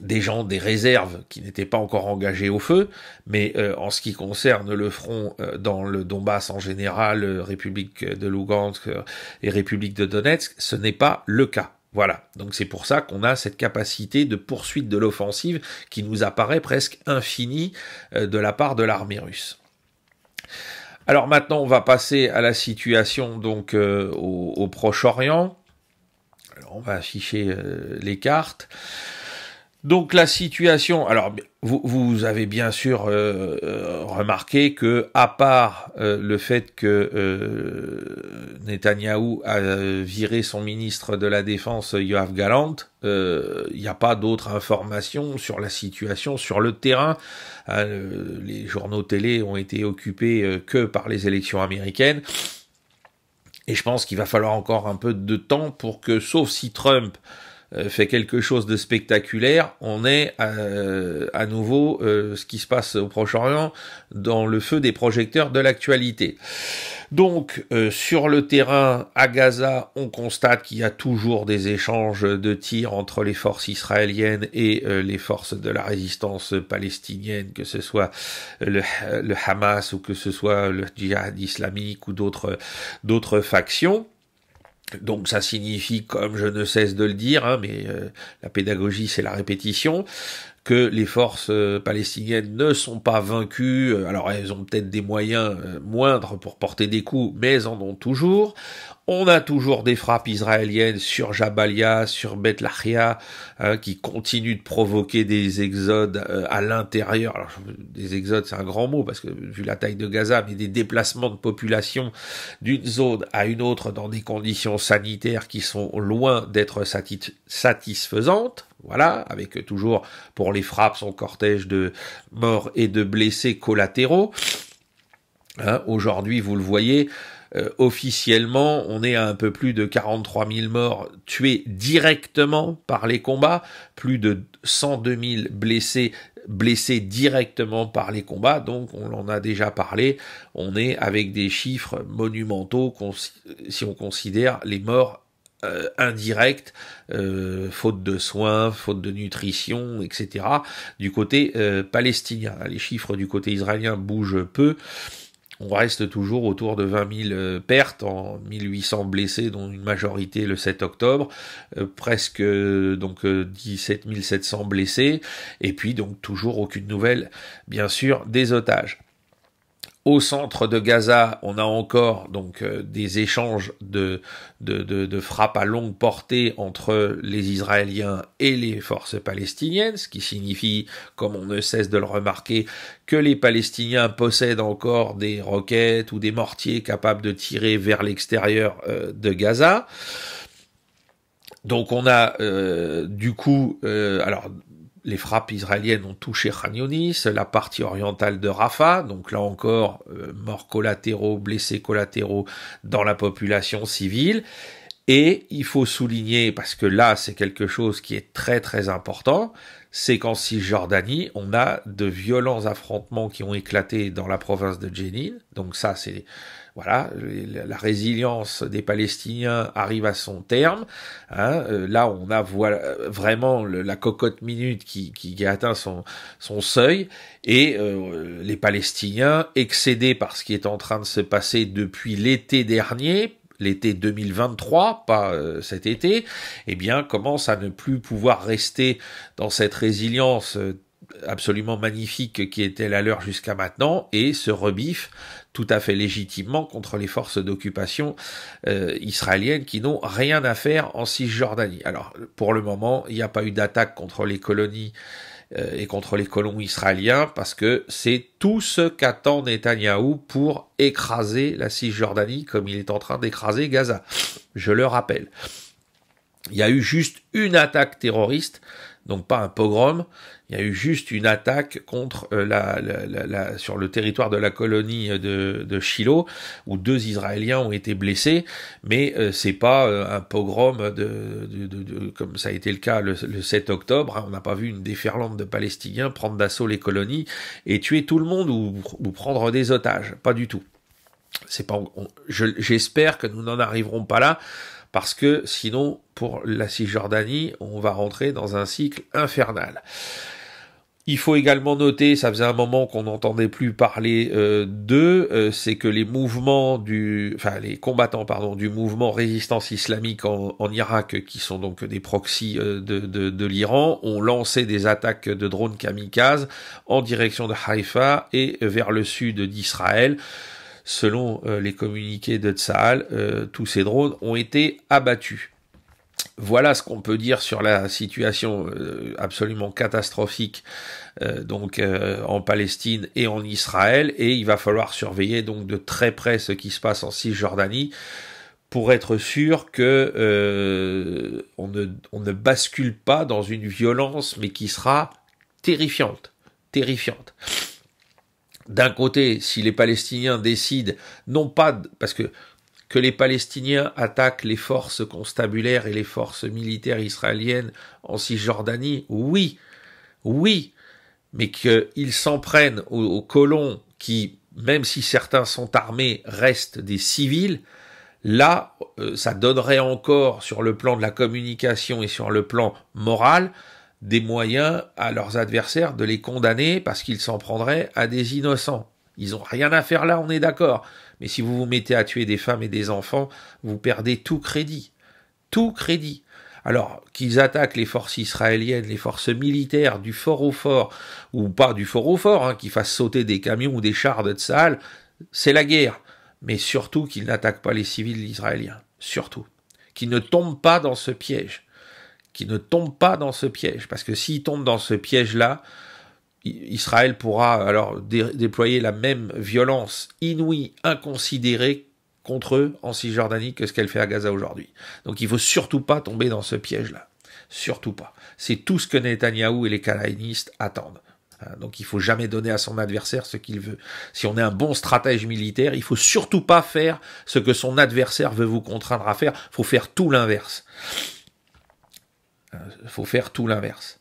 des gens des réserves qui n'étaient pas encore engagés au feu, mais euh, en ce qui concerne le front euh, dans le Donbass en général, euh, République de Lugansk et République de Donetsk, ce n'est pas le cas. Voilà, donc c'est pour ça qu'on a cette capacité de poursuite de l'offensive qui nous apparaît presque infinie de la part de l'armée russe. Alors maintenant, on va passer à la situation donc au, au Proche-Orient. on va afficher les cartes. Donc la situation, alors vous, vous avez bien sûr euh, euh, remarqué que à part euh, le fait que Netanyahu Netanyahou a viré son ministre de la Défense Yoav Galant, il n'y a pas d'autres informations sur la situation sur le terrain. les journaux télé ont été occupés que par les élections américaines. Et je pense qu'il va falloir encore un peu de temps pour que, sauf si Trump euh, fait quelque chose de spectaculaire, on est euh, à, nouveau euh, ce qui se passe au Proche-Orient dans le feu des projecteurs de l'actualité. Donc sur le terrain à Gaza, on constate qu'il y a toujours des échanges de tirs entre les forces israéliennes et les forces de la résistance palestinienne, que ce soit le, Hamas ou que ce soit le djihad islamique ou d'autres factions. Donc ça signifie, comme je ne cesse de le dire, hein, mais euh, la pédagogie c'est la répétition, que les forces euh, palestiniennes ne sont pas vaincues. Euh, alors elles ont peut-être des moyens euh, moindres pour porter des coups, mais elles en ont toujours. On a toujours des frappes israéliennes sur Jabalia, sur Beth hein, qui continuent de provoquer des exodes à l'intérieur. Alors, des exodes, c'est un grand mot parce que vu la taille de Gaza, mais des déplacements de population d'une zone à une autre dans des conditions sanitaires qui sont loin d'être satisfaisantes. Voilà, avec toujours pour les frappes son cortège de morts et de blessés collatéraux. Hein, aujourd'hui, vous le voyez, euh, officiellement, on est à un peu plus de 43 000 morts tués directement par les combats, plus de 102 000 blessés blessés directement par les combats, donc on en a déjà parlé, on est avec des chiffres monumentaux si on considère les morts indirectes, euh, indirect, euh, faute de soins, faute de nutrition, etc., du côté euh, palestinien. Les chiffres du côté israélien bougent peu. On reste toujours autour de 20 000 pertes, en 1800 blessés, dont une majorité le 7 octobre, presque donc 17 700 blessés, et puis donc toujours aucune nouvelle, bien sûr, des otages. Au centre de Gaza, on a encore donc euh, des échanges de, de, frappes à longue portée entre les Israéliens et les forces palestiniennes, ce qui signifie, comme on ne cesse de le remarquer, que les Palestiniens possèdent encore des roquettes ou des mortiers capables de tirer vers l'extérieur euh, de Gaza. Donc on a euh, du coup, alors les frappes israéliennes ont touché Khan la partie orientale de Rafah, donc là encore, euh, morts collatéraux, blessés collatéraux dans la population civile. Et il faut souligner, parce que là c'est quelque chose qui est très très important, c'est qu'en Cisjordanie, on a de violents affrontements qui ont éclaté dans la province de Jenin. Donc ça c'est voilà, la résilience des Palestiniens arrive à son terme. Hein. Euh, là, on a vraiment la cocotte minute qui, a atteint son, seuil. Et euh, les Palestiniens, excédés par ce qui est en train de se passer depuis l'été dernier, l'été 2023, pas euh, cet été, eh bien, commence à ne plus pouvoir rester dans cette résilience absolument magnifique qui était la leur jusqu'à maintenant et se rebiffe tout à fait légitimement contre les forces d'occupation euh, israéliennes qui n'ont rien à faire en Cisjordanie. Alors pour le moment, il n'y a pas eu d'attaque contre les colonies euh, et contre les colons israéliens parce que c'est tout ce qu'attend Netanyahou pour écraser la Cisjordanie comme il est en train d'écraser Gaza. Je le rappelle. Il y a eu juste une attaque terroriste, donc pas un pogrom, il y a eu juste une attaque contre euh, la, la, sur le territoire de la colonie euh, de, de, Shiloh où deux Israéliens ont été blessés, mais euh, c'est pas un pogrom de, comme ça a été le cas le, 7 octobre. Hein. on n'a pas vu une déferlante de Palestiniens prendre d'assaut les colonies et tuer tout le monde ou, prendre des otages. Pas du tout. C'est pas. J'espère que nous n'en arriverons pas là parce que sinon, pour la Cisjordanie, on va rentrer dans un cycle infernal. Il faut également noter, ça faisait un moment qu'on n'entendait plus parler euh, d'eux, euh, c'est que les mouvements du, enfin les combattants pardon du mouvement résistance islamique en, Irak, qui sont donc des proxys euh, de, l'Iran, ont lancé des attaques de drones kamikazes en direction de Haïfa et vers le sud d'Israël. Selon les communiqués de Tsahal, tous ces drones ont été abattus. Voilà ce qu'on peut dire sur la situation euh, absolument catastrophique euh, donc euh, en Palestine et en Israël et il va falloir surveiller donc de très près ce qui se passe en Cisjordanie pour être sûr que on, ne, on ne bascule pas dans une violence, mais qui sera terrifiante, terrifiante. D'un côté, si les Palestiniens décident, non pas, parce que que les Palestiniens attaquent les forces constabulaires et les forces militaires israéliennes en Cisjordanie, oui, oui, mais qu'ils s'en prennent aux, colons qui, même si certains sont armés, restent des civils, là, euh, ça donnerait encore sur le plan de la communication et sur le plan moral des moyens à leurs adversaires de les condamner parce qu'ils s'en prendraient à des innocents. Ils n'ont rien à faire là, on est d'accord. Mais si vous vous mettez à tuer des femmes et des enfants, vous perdez tout crédit. Tout crédit. Alors qu'ils attaquent les forces israéliennes, les forces militaires du fort au fort, ou pas du fort au fort, hein, qu'ils fassent sauter des camions ou des chars de sale c'est la guerre. Mais surtout qu'ils n'attaquent pas les civils israéliens. Surtout. Qu'ils ne tombent pas dans ce piège. Qu'ils ne tombent pas dans ce piège. Parce que s'ils tombent dans ce piège-là, Israël pourra alors déployer la même violence inouïe, inconsidérée contre eux en Cisjordanie que ce qu'elle fait à Gaza aujourd'hui. Donc il faut surtout pas tomber dans ce piège-là. Surtout pas. C'est tout ce que Netanyahu et les Kalaïnistes attendent. Hein, donc il faut jamais donner à son adversaire ce qu'il veut. Si on est un bon stratège militaire, il faut surtout pas faire ce que son adversaire veut vous contraindre à faire. Faut faire tout l'inverse. Hein, faut faire tout l'inverse.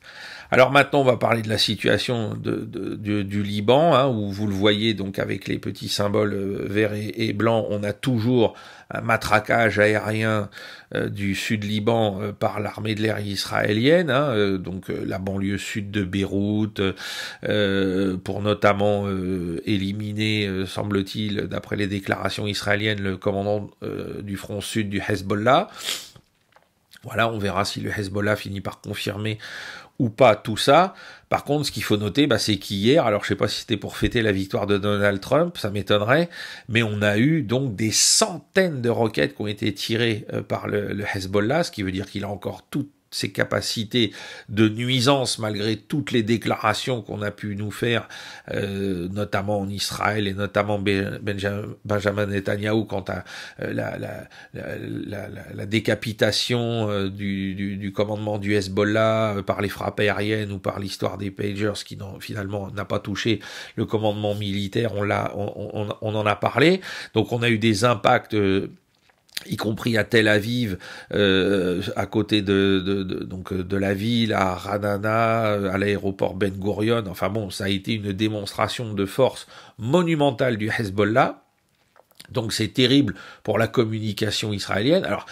Alors maintenant, on va parler de la situation du Liban, hein, où vous le voyez donc avec les petits symboles euh, verts et, blancs, on a toujours un matraquage aérien euh, du sud Liban euh, par l'armée de l'air israélienne, hein, donc la banlieue sud de Beyrouth, pour notamment éliminer, semble-t-il, d'après les déclarations israéliennes, le commandant du front sud du Hezbollah. Voilà, on verra si le Hezbollah finit par confirmer ou pas tout ça. Par contre, ce qu'il faut noter, bah, c'est qu'hier, alors je sais pas si c'était pour fêter la victoire de Donald Trump, ça m'étonnerait, mais on a eu donc des centaines de roquettes qui ont été tirées euh, par le, Hezbollah, ce qui veut dire qu'il a encore tout ses capacités de nuisance malgré toutes les déclarations qu'on a pu nous faire, euh, notamment en Israël et notamment ben, Benjamin Netanyahu quant à euh, la, la, la, la décapitation euh, du, du, du, commandement du Hezbollah par les frappes aériennes ou par l'histoire des pagers qui finalement n'a pas touché le commandement militaire, on, l'a, on, on, on en a parlé. Donc on a eu des impacts y compris à Tel Aviv, euh, à côté de, de, donc euh, de la ville, à Ranana, euh, à l'aéroport Ben Gurion. Enfin bon, ça a été une démonstration de force monumentale du Hezbollah. Donc c'est terrible pour la communication israélienne. Alors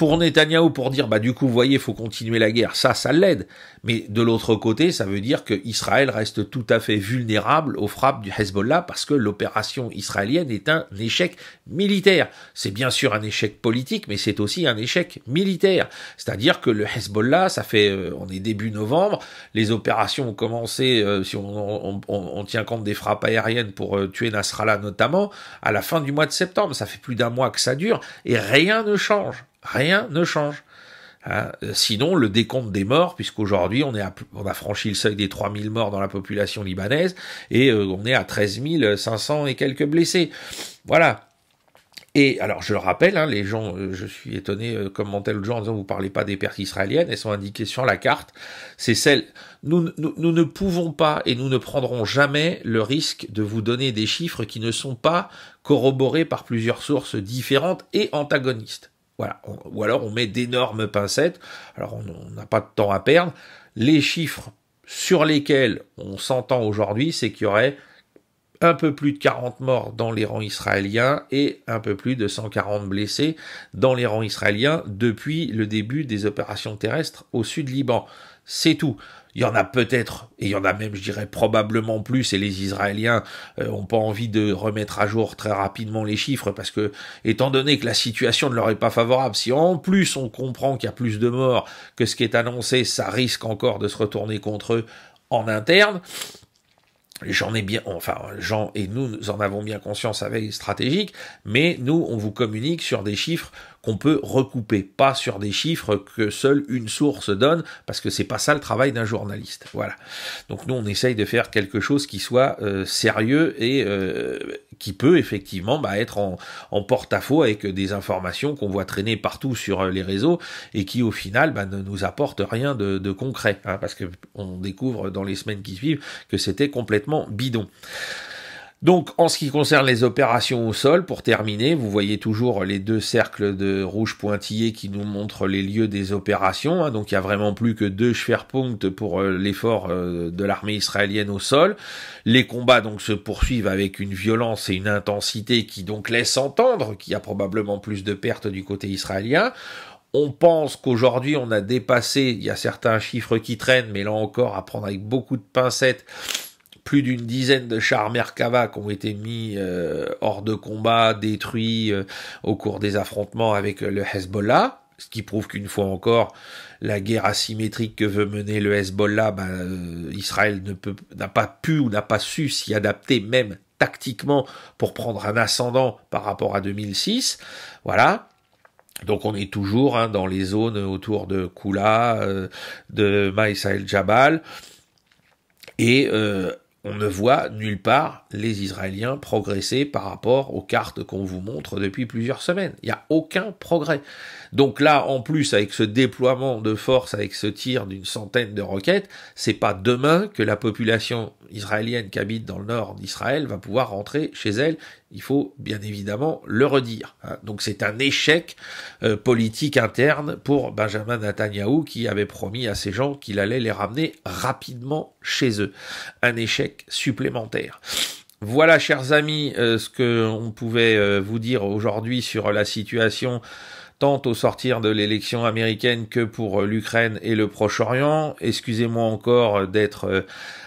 pour Netanyahu, pour dire bah du coup vous voyez il faut continuer la guerre ça ça l'aide mais de l'autre côté ça veut dire que Israël reste tout à fait vulnérable aux frappes du Hezbollah parce que l'opération israélienne est un échec militaire c'est bien sûr un échec politique mais c'est aussi un échec militaire c'est-à-dire que le Hezbollah ça fait euh, on est début novembre les opérations ont commencé euh, si on tient compte des frappes aériennes pour euh, tuer Nasrallah notamment à la fin du mois de septembre ça fait plus d'un mois que ça dure et rien ne change Rien ne change. Ah, euh, sinon, le décompte des morts, puisqu'aujourd'hui on, est on a franchi le seuil des 3000 morts dans la population libanaise et euh, on est à 13 500 et quelques blessés. Voilà. Et alors, je le rappelle, hein, les gens, euh, je suis étonné, comment tel l'autre jour en disant vous parlez pas des pertes israéliennes, elles sont indiquées sur la carte. C'est celle. nous ne pouvons pas et nous ne prendrons jamais le risque de vous donner des chiffres qui ne sont pas corroborés par plusieurs sources différentes et antagonistes. Voilà. ou alors on met d'énormes pincettes. Alors on n'a pas de temps à perdre. Les chiffres sur lesquels on s'entend aujourd'hui, c'est qu'il y aurait un peu plus de 40 morts dans les rangs israéliens et un peu plus de 140 blessés dans les rangs israéliens depuis le début des opérations terrestres au sud Liban. C'est tout. Il y en a peut-être, et il y en a même, je dirais, probablement plus, et les Israéliens n'ont euh, pas envie de remettre à jour très rapidement les chiffres, parce que, étant donné que la situation ne leur est pas favorable, si en plus on comprend qu'il y a plus de morts que ce qui est annoncé, ça risque encore de se retourner contre eux en interne. J'en ai bien, enfin, Jean et nous, nous en avons bien conscience avec stratégique, mais nous, on vous communique sur des chiffres qu'on peut recouper, pas sur des chiffres que seule une source donne, parce que c'est pas ça le travail d'un journaliste. Voilà. Donc nous, on essaye de faire quelque chose qui soit euh, sérieux et euh, qui peut effectivement bah, être en, porte-à-faux avec des informations qu'on voit traîner partout sur euh, les réseaux et qui au final bah, ne nous apporte rien de, concret, hein, parce que on découvre dans les semaines qui suivent que c'était complètement bidon. Donc, en ce qui concerne les opérations au sol, pour terminer, vous voyez toujours les deux cercles de rouge pointillés qui nous montrent les lieux des opérations. Hein. donc, il n'y a vraiment plus que deux Schwerpunkt pour euh, l'effort euh, de l'armée israélienne au sol. Les combats donc se poursuivent avec une violence et une intensité qui donc laisse entendre qu'il y a probablement plus de pertes du côté israélien. On pense qu'aujourd'hui on a dépassé, il y a certains chiffres qui traînent, mais là encore à prendre avec beaucoup de pincettes, plus d'une dizaine de chars Merkava ont été mis euh, hors de combat, détruits euh, au cours des affrontements avec euh, le Hezbollah, ce qui prouve qu'une fois encore, la guerre asymétrique que veut mener le Hezbollah, bah, Israël n'a pas pu ou n'a pas su s'y adapter même tactiquement pour prendre un ascendant par rapport à 2006. Voilà. Donc on est toujours hein, dans les zones autour de Kula, de Maïsa Jabal. Et on ne voit nulle part les Israéliens progresser par rapport aux cartes qu'on vous montre depuis plusieurs semaines. Il n'y a aucun progrès. Donc là, en plus, avec ce déploiement de force, avec ce tir d'une centaine de roquettes, c'est pas demain que la population israélienne qui habite dans le nord d'Israël va pouvoir rentrer chez elle. Il faut bien évidemment le redire. Hein. Donc c'est un échec euh, politique interne pour Benjamin Netanyahu qui avait promis à ces gens qu'il allait les ramener rapidement chez eux. Un échec supplémentaire. Voilà, chers amis, euh, ce que on pouvait euh, vous dire aujourd'hui sur la situation tant au sortir de l'élection américaine que pour euh, l'Ukraine et le Proche-Orient. Excusez-moi encore euh, d'être euh,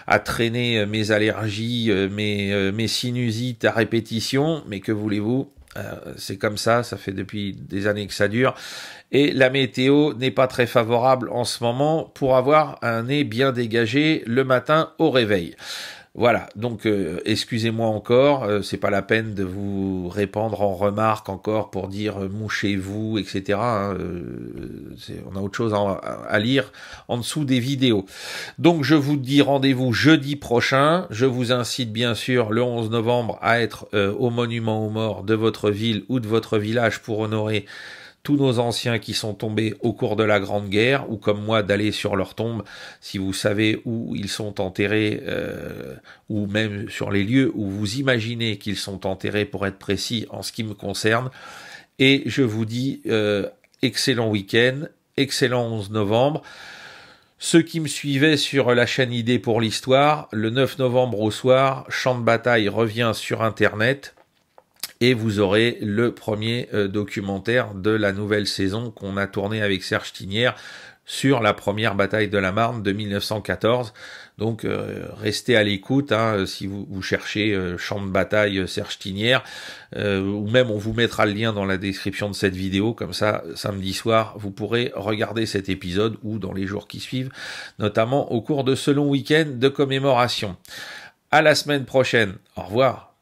à traîner mes allergies, mes, mes sinusites à répétition, mais que voulez-vous c'est comme ça, ça fait depuis des années que ça dure. Et la météo n'est pas très favorable en ce moment pour avoir un nez bien dégagé le matin au réveil. Voilà, donc euh, excusez-moi encore, euh, c'est pas la peine de vous répandre en remarques encore pour dire euh, mouchez-vous, etc. Hein. on a autre chose à, à, lire en dessous des vidéos. Donc je vous dis rendez-vous jeudi prochain. Je vous incite bien sûr le 11 novembre à être au monument aux morts de votre ville ou de votre village pour honorer tous nos anciens qui sont tombés au cours de la Grande Guerre, ou comme moi d'aller sur leur tombe, si vous savez où ils sont enterrés, euh, ou même sur les lieux où vous imaginez qu'ils sont enterrés, pour être précis en ce qui me concerne. Et je vous dis euh, excellent week-end, excellent 11 novembre. Ceux qui me suivaient sur la chaîne Idée pour l'Histoire, le 9 novembre au soir, Champ de bataille revient sur Internet et vous aurez le premier euh, documentaire de la nouvelle saison qu'on a tourné avec Serge Tinière sur la première bataille de la Marne de 1914. Donc euh, restez à l'écoute hein, euh, si vous, cherchez champ de bataille Serge Tinière, ou même on vous mettra le lien dans la description de cette vidéo, comme ça samedi soir vous pourrez regarder cet épisode ou dans les jours qui suivent, notamment au cours de ce long week-end de commémoration. À la semaine prochaine, au revoir.